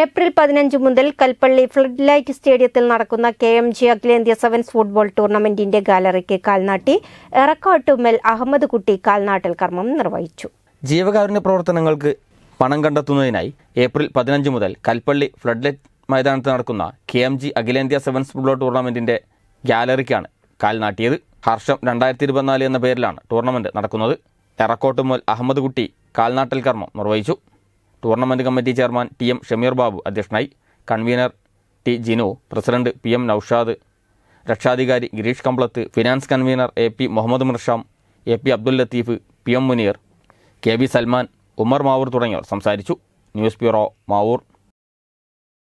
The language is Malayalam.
ഏപ്രിൽ പതിനഞ്ച് മുതൽ കൽപ്പള്ളി ഫ്ലഡ് ലൈറ്റ് സ്റ്റേഡിയത്തിൽ നടക്കുന്ന കെ എം ജി അഖിലേന്ത്യാ സെവൻസ് ഫുട്ബോൾ ടൂർണമെന്റിന്റെ ഗാലറിക്ക് കാൽനാട്ടി എറക്കാട്ടുമ്മൽ അഹമ്മദ് കുട്ടി കാൽനാട്ടിൽ കർമ്മം നിർവഹിച്ചു ജീവകാരുണ്യ പ്രവർത്തനങ്ങൾക്ക് പണം കണ്ടെത്തുന്നതിനായി ഏപ്രിൽ പതിനഞ്ച് മുതൽ കൽപ്പള്ളി ഫ്ലഡ് ലൈറ്റ് മൈതാനത്ത് നടക്കുന്ന കെ എം ജി അഖിലേന്ത്യാ സെവൻസ് ഫുട്ബോൾ ടൂർണമെന്റിന്റെ ഗാലറിക്കാണ് കാൽനാട്ടിയത് ഹർഷം രണ്ടായിരത്തി ഇരുപത്തിനാല് എന്ന പേരിലാണ് ടൂർണമെന്റ് നടക്കുന്നത് എറക്കോട്ടുമ്മൽ അഹമ്മദ് കുട്ടി കാൽനാട്ടൽ കർമ്മം നിർവഹിച്ചു tournament committee chairman T M Shameer Babu അധ്യക്ഷനായി convener T Jinu president P M Noushad രക്ഷാധികാരി Gireesh Kamblath finance convener A P Muhammad Mirsham A P Abdul Latheef P M Muneer K B Salman Umar Mavoor തുടങ്ങിയവർ സംസാരിച്ചു ന്യൂസ് ബ്യൂറോ മാവൂർ